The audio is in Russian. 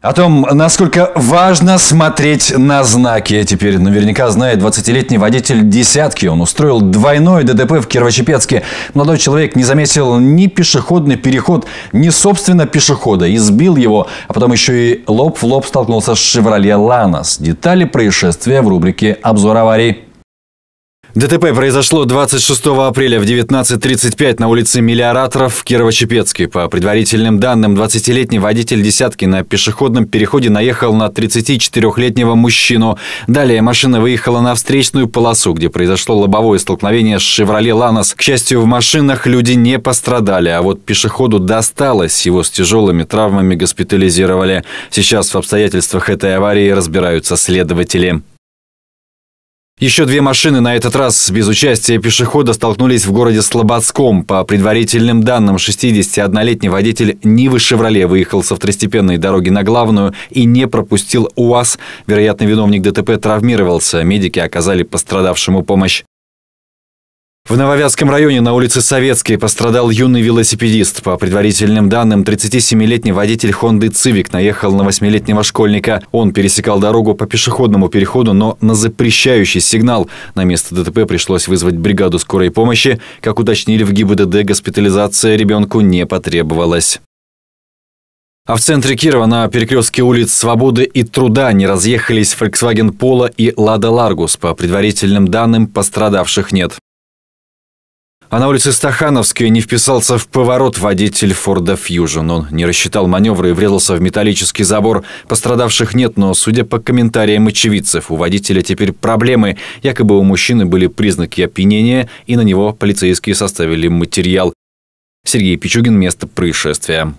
О том, насколько важно смотреть на знаки, теперь наверняка знает 20-летний водитель десятки. Он устроил двойное ДТП в Кирово-Чепецке. Молодой человек не заметил ни пешеходный переход, ни, собственно, пешехода. Избил его, а потом еще и лоб в лоб столкнулся с «Шевроле Ланос». Детали происшествия в рубрике «Обзор аварий». ДТП произошло 26 апреля в 19.35 на улице Миллиораторов в Кирово-Чепецке. По предварительным данным, 20-летний водитель «десятки» на пешеходном переходе наехал на 34-летнего мужчину. Далее машина выехала на встречную полосу, где произошло лобовое столкновение с «Шевроле Ланос». К счастью, в машинах люди не пострадали, а вот пешеходу досталось, его с тяжелыми травмами госпитализировали. Сейчас в обстоятельствах этой аварии разбираются следователи. Еще две машины, на этот раз без участия пешехода, столкнулись в городе Слободском. По предварительным данным, 61-летний водитель Нивы «Шевроле» выехал со второстепенной дороги на главную и не пропустил УАЗ. Вероятно, виновник ДТП травмировался. Медики оказали пострадавшему помощь. В Нововятском районе на улице Советской пострадал юный велосипедист. По предварительным данным, 37-летний водитель Honda Civic наехал на 8-летнего школьника. Он пересекал дорогу по пешеходному переходу, но на запрещающий сигнал. На место ДТП пришлось вызвать бригаду скорой помощи. Как уточнили в ГИБДД, госпитализация ребенку не потребовалась. А в центре Кирова на перекрестке улиц Свободы и Труда не разъехались Volkswagen Polo и Lada Largus. По предварительным данным, пострадавших нет. А на улице Стахановской не вписался в поворот водитель Форда Фьюжн. Он не рассчитал маневры и врезался в металлический забор. Пострадавших нет, но, судя по комментариям очевидцев, у водителя теперь проблемы. Якобы у мужчины были признаки опьянения, и на него полицейские составили материал. Сергей Пичугин, место происшествия.